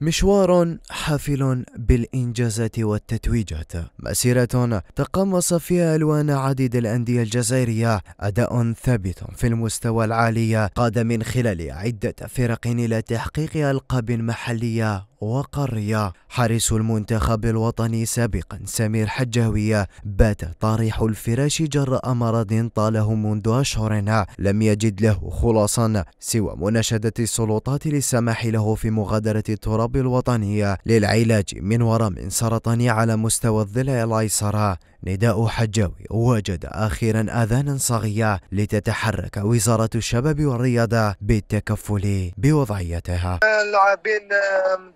مشوار حافل بالإنجازات والتتويجات مسيرة تقمص فيها ألوان عديد الأندية الجزائرية أداء ثابت في المستوى العالي قاد من خلال عدة فرق إلى تحقيق ألقاب محلية وقرية حارس المنتخب الوطني سابقا سمير حجاوية بات طارح الفراش جراء مرض طاله منذ أشهر لم يجد له خلاصا سوى مناشدة السلطات للسماح له في مغادرة التراب الوطنية للعلاج من ورم سرطاني على مستوى الضلع الأيسر نداء حجاوي وجد أخيرا آذانا صاغية لتتحرك وزارة الشباب والرياضة بالتكفل بوضعيتها اللاعبين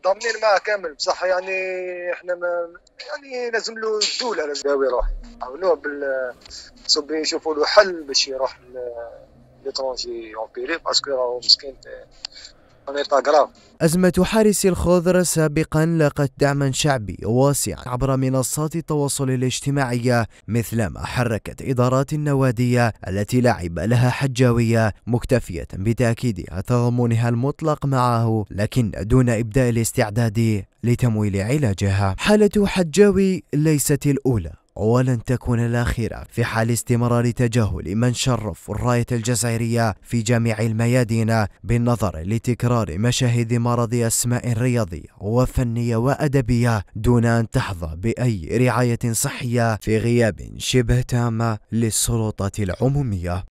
ضامنين معاه كامل بصح يعني احنا ما يعني لازم له الدولة لازم يروح عاونوه بال يشوفوا له حل باش يروح ليترونجي اون بيري باسكو راهو مسكين أزمة حارس الخضر سابقا لاقت دعما شعبي واسعا عبر منصات التواصل الاجتماعي مثلما حركت إدارات النوادية التي لعب لها حجاوية مكتفية بتأكيد تضامنها المطلق معه لكن دون إبداء الاستعداد لتمويل علاجها حالة حجاوي ليست الأولى ولن تكون الأخيرة في حال استمرار تجاهل من شرف الراية الجزائرية في جميع الميادين بالنظر لتكرار مشاهد مرض أسماء رياضية وفنية وأدبية دون أن تحظى بأي رعاية صحية في غياب شبه تام للسلطة العمومية